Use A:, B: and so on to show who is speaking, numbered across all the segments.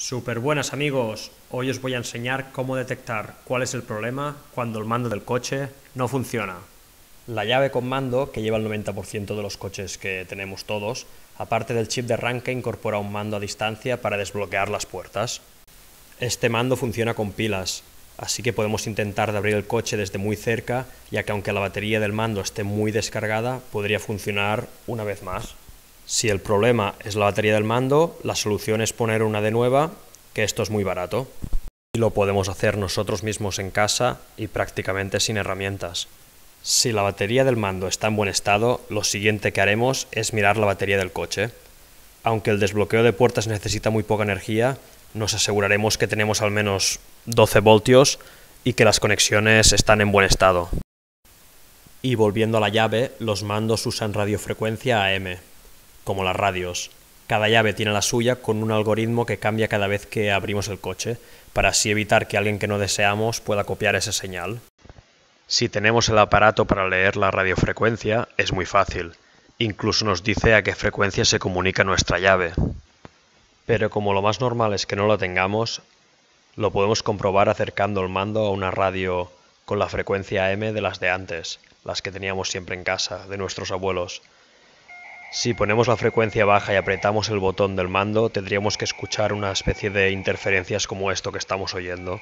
A: Super buenas amigos, hoy os voy a enseñar cómo detectar cuál es el problema cuando el mando del coche no funciona. La llave con mando, que lleva el 90% de los coches que tenemos todos, aparte del chip de arranque incorpora un mando a distancia para desbloquear las puertas. Este mando funciona con pilas, así que podemos intentar abrir el coche desde muy cerca, ya que aunque la batería del mando esté muy descargada, podría funcionar una vez más. Si el problema es la batería del mando, la solución es poner una de nueva, que esto es muy barato. Y lo podemos hacer nosotros mismos en casa y prácticamente sin herramientas. Si la batería del mando está en buen estado, lo siguiente que haremos es mirar la batería del coche. Aunque el desbloqueo de puertas necesita muy poca energía, nos aseguraremos que tenemos al menos 12 voltios y que las conexiones están en buen estado. Y volviendo a la llave, los mandos usan radiofrecuencia AM como las radios. Cada llave tiene la suya con un algoritmo que cambia cada vez que abrimos el coche, para así evitar que alguien que no deseamos pueda copiar esa señal. Si tenemos el aparato para leer la radiofrecuencia, es muy fácil. Incluso nos dice a qué frecuencia se comunica nuestra llave. Pero como lo más normal es que no lo tengamos, lo podemos comprobar acercando el mando a una radio con la frecuencia M de las de antes, las que teníamos siempre en casa, de nuestros abuelos, si ponemos la frecuencia baja y apretamos el botón del mando, tendríamos que escuchar una especie de interferencias como esto que estamos oyendo.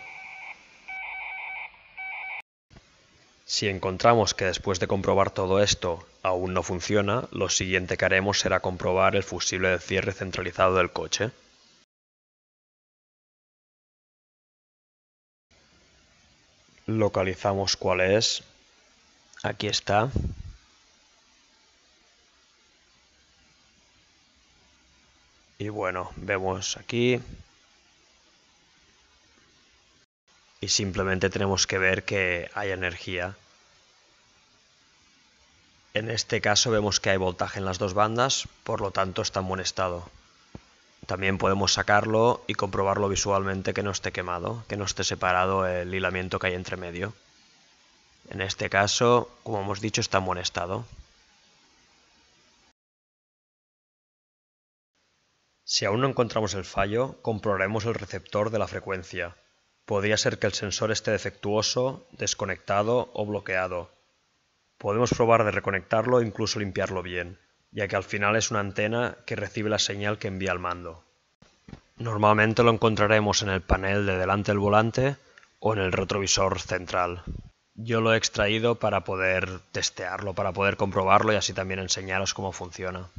A: Si encontramos que después de comprobar todo esto aún no funciona, lo siguiente que haremos será comprobar el fusible de cierre centralizado del coche. Localizamos cuál es. Aquí está. Y bueno, vemos aquí. Y simplemente tenemos que ver que hay energía. En este caso vemos que hay voltaje en las dos bandas, por lo tanto está en buen estado. También podemos sacarlo y comprobarlo visualmente que no esté quemado, que no esté separado el hilamiento que hay entre medio. En este caso, como hemos dicho, está en buen estado. Si aún no encontramos el fallo, comprobaremos el receptor de la frecuencia. Podría ser que el sensor esté defectuoso, desconectado o bloqueado. Podemos probar de reconectarlo e incluso limpiarlo bien, ya que al final es una antena que recibe la señal que envía el mando. Normalmente lo encontraremos en el panel de delante del volante o en el retrovisor central. Yo lo he extraído para poder testearlo, para poder comprobarlo y así también enseñaros cómo funciona.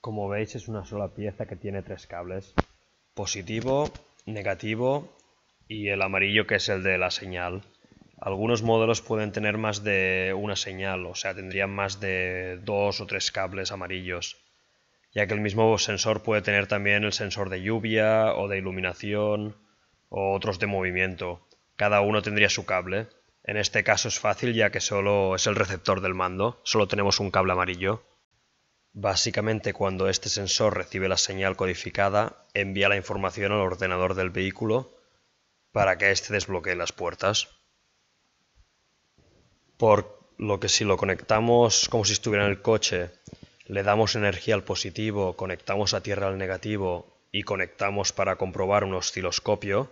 A: Como veis es una sola pieza que tiene tres cables. Positivo, negativo y el amarillo que es el de la señal. Algunos modelos pueden tener más de una señal, o sea, tendrían más de dos o tres cables amarillos, ya que el mismo sensor puede tener también el sensor de lluvia o de iluminación o otros de movimiento. Cada uno tendría su cable. En este caso es fácil ya que solo es el receptor del mando, solo tenemos un cable amarillo. Básicamente cuando este sensor recibe la señal codificada, envía la información al ordenador del vehículo para que éste desbloquee las puertas. Por lo que si lo conectamos como si estuviera en el coche, le damos energía al positivo, conectamos a tierra al negativo y conectamos para comprobar un osciloscopio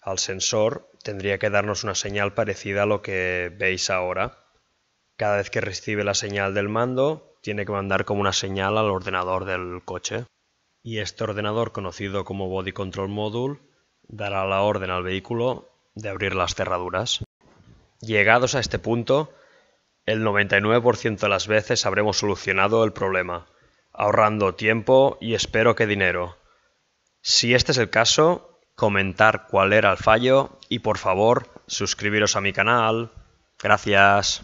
A: al sensor, tendría que darnos una señal parecida a lo que veis ahora. Cada vez que recibe la señal del mando, tiene que mandar como una señal al ordenador del coche. Y este ordenador, conocido como Body Control Module, dará la orden al vehículo de abrir las cerraduras. Llegados a este punto, el 99% de las veces habremos solucionado el problema, ahorrando tiempo y espero que dinero. Si este es el caso, comentar cuál era el fallo y por favor suscribiros a mi canal. Gracias.